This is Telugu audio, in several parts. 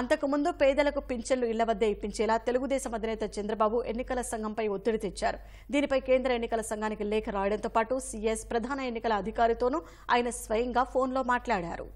అంతకుముందు పేదలకు పింఛన్లు ఇళ్ల వద్దే ఇప్పించేలా తెలుగుదేశం అధినేత చంద్రబాబు ఎన్నికల సంఘంపై ఒత్తిడి తెచ్చారు దీనిపై కేంద్ర ఎన్నికల సంఘానికి లేఖ రాయడంతో పాటు సీఎస్ ప్రధాన ఎన్నికల అధికారితోనూ ఆయన స్వయంగా ఫోన్లో మాట్లాడారు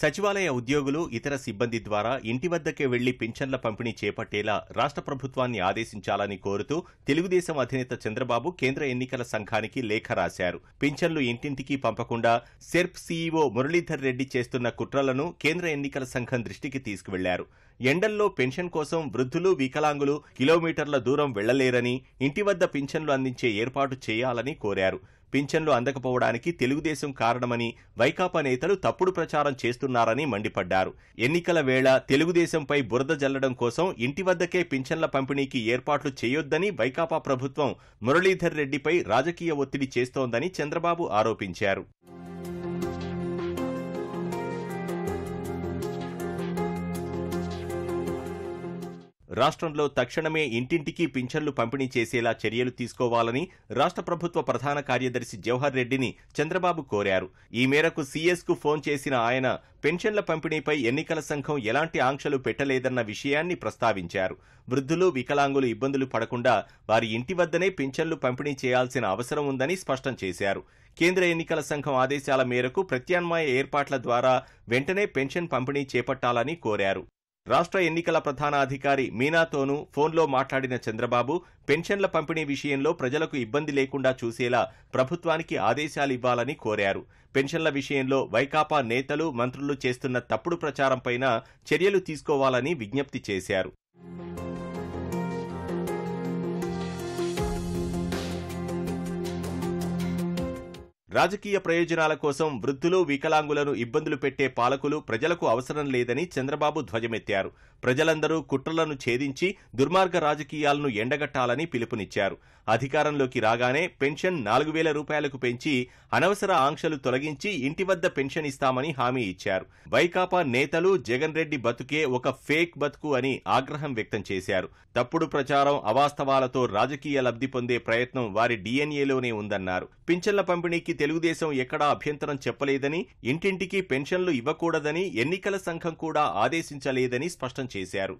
సచివాలయ ఉద్యోగులు ఇతర సిబ్బంది ద్వారా ఇంటి వద్దకే వెళ్లి పింఛన్ల పంపిణీ చేపట్టేలా రాష్ట్ర ప్రభుత్వాన్ని ఆదేశించాలని కోరుతూ తెలుగుదేశం అధినేత చంద్రబాబు కేంద్ర ఎన్నికల సంఘానికి లేఖ రాశారు పింఛన్లు ఇంటింటికి పంపకుండా సెర్ప్ సీఈఓ మురళీధర్ రెడ్డి చేస్తున్న కుట్రలను కేంద్ర ఎన్నికల సంఘం దృష్టికి తీసుకువెళ్లారు ఎండల్లో పెన్షన్ కోసం వృద్ధులు వికలాంగులు కిలోమీటర్ల దూరం వెళ్లలేరని ఇంటి వద్ద పింఛన్లు అందించే ఏర్పాటు చేయాలని కోరారు పింఛన్లు అందకపోవడానికి తెలుగుదేశం కారణమని వైకాపా నేతలు తప్పుడు ప్రచారం చేస్తున్నారని మండిపడ్డారు ఎన్నికల వేళ తెలుగుదేశంపై బురద జల్లడం కోసం ఇంటి వద్దకే పింఛన్ల పంపిణీకి ఏర్పాట్లు చేయొద్దని వైకాపా ప్రభుత్వం మురళీధర్ రెడ్డిపై రాజకీయ ఒత్తిడి చేస్తోందని చంద్రబాబు ఆరోపించారు రాష్ట్రంలో తక్షణమే ఇంటింటికి పింఛన్లు పంపిణీ చేసేలా చర్యలు తీసుకోవాలని రాష్ట్ర ప్రభుత్వ ప్రధాన కార్యదర్శి జవహర్ రెడ్డిని చంద్రబాబు కోరారు ఈ మేరకు సీఎస్కు ఫోన్ చేసిన ఆయన పెన్షన్ల పంపిణీపై ఎన్నికల సంఘం ఎలాంటి ఆంక్షలు పెట్టలేదన్న విషయాన్ని ప్రస్తావించారు వృద్ధులు వికలాంగులు ఇబ్బందులు పడకుండా వారి ఇంటి వద్దనే పింఛన్లు పంపిణీ చేయాల్సిన అవసరం ఉందని స్పష్టం చేశారు కేంద్ర ఎన్నికల సంఘం ఆదేశాల మేరకు ప్రత్యామ్నాయ ఏర్పాట్ల ద్వారా వెంటనే పెన్షన్ పంపిణీ చేపట్టాలని కోరారు రాష్ట్ర ఎన్నికల ప్రధాన అధికారి మీనాతోనూ ఫోన్లో మాట్లాడిన చంద్రబాబు పెన్షన్ల పంపిణీ విషయంలో ప్రజలకు ఇబ్బంది లేకుండా చూసేలా ప్రభుత్వానికి ఆదేశాలు ఇవ్వాలని కోరారు పెన్షన్ల విషయంలో వైకాపా నేతలు మంత్రులు చేస్తున్న తప్పుడు ప్రచారంపైన చర్యలు తీసుకోవాలని విజ్ఞప్తి చేశారు రాజకీయ ప్రయోజనాల కోసం వృద్ధులు వికలాంగులను ఇబ్బందులు పెట్టే పాలకులు ప్రజలకు అవసరం లేదని చంద్రబాబు ధ్వజమెత్తారు ప్రజలందరూ కుట్రలను ఛేదించి దుర్మార్గ రాజకీయాలను ఎండగట్టాలని పిలుపునిచ్చారు అధికారంలోకి రాగానే పెన్షన్ నాలుగు వేల రూపాయలకు పెంచి అనవసర ఆంక్షలు తొలగించి ఇంటి వద్ద పెన్షన్ ఇస్తామని హామీ ఇచ్చారు వైకాపా నేతలు జగన్ రెడ్డి బతుకే ఒక ఫేక్ బతుకు అని ఆగ్రహం వ్యక్తం చేశారు తప్పుడు ప్రచారం అవాస్తవాలతో రాజకీయ లబ్ధి పొందే ప్రయత్నం వారి డిఎన్ఏలోనే ఉందన్నారు పింఛన్ల పంపిణీకి తెలుగుదేశం ఎక్కడా అభ్యంతరం చెప్పలేదని ఇంటింటికి పెన్షన్లు ఇవ్వకూడదని ఎన్నికల సంఘం కూడా ఆదేశించలేదని స్పష్టం చేశారు